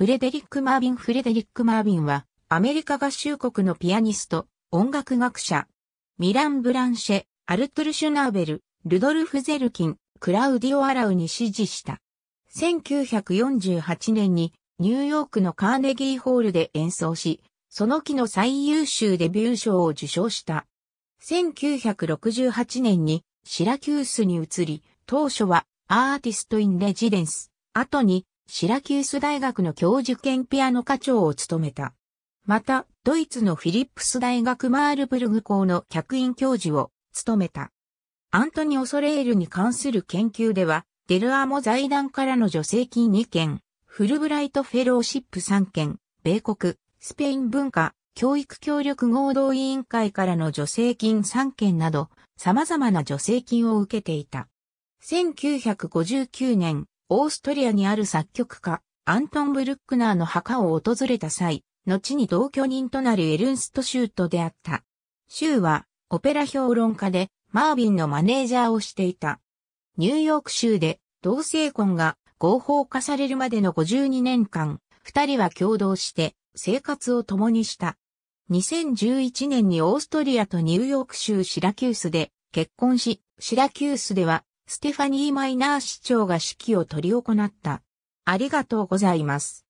フレデリック・マービン・フレデリック・マービンは、アメリカ合衆国のピアニスト、音楽学者、ミラン・ブランシェ、アルトル・シュナーベル、ルドルフ・ゼルキン、クラウディオ・アラウに支持した。1948年にニューヨークのカーネギーホールで演奏し、その期の最優秀デビュー賞を受賞した。1968年にシラキュースに移り、当初はアーティスト・イン・レジデンス、後にシラキュース大学の教授兼ピアノ課長を務めた。また、ドイツのフィリップス大学マールブルグ校の客員教授を務めた。アントニオ・ソレールに関する研究では、デルアモ財団からの助成金2件、フルブライトフェローシップ3件、米国、スペイン文化、教育協力合同委員会からの助成金3件など、様々な助成金を受けていた。1959年、オーストリアにある作曲家、アントン・ブルックナーの墓を訪れた際、後に同居人となるエルンスト・シューと出会った。シューは、オペラ評論家で、マービンのマネージャーをしていた。ニューヨーク州で、同性婚が合法化されるまでの52年間、二人は共同して生活を共にした。2011年にオーストリアとニューヨーク州シラキュースで結婚し、シラキュースではステファニー・マイナー市長が指揮を執り行った。ありがとうございます。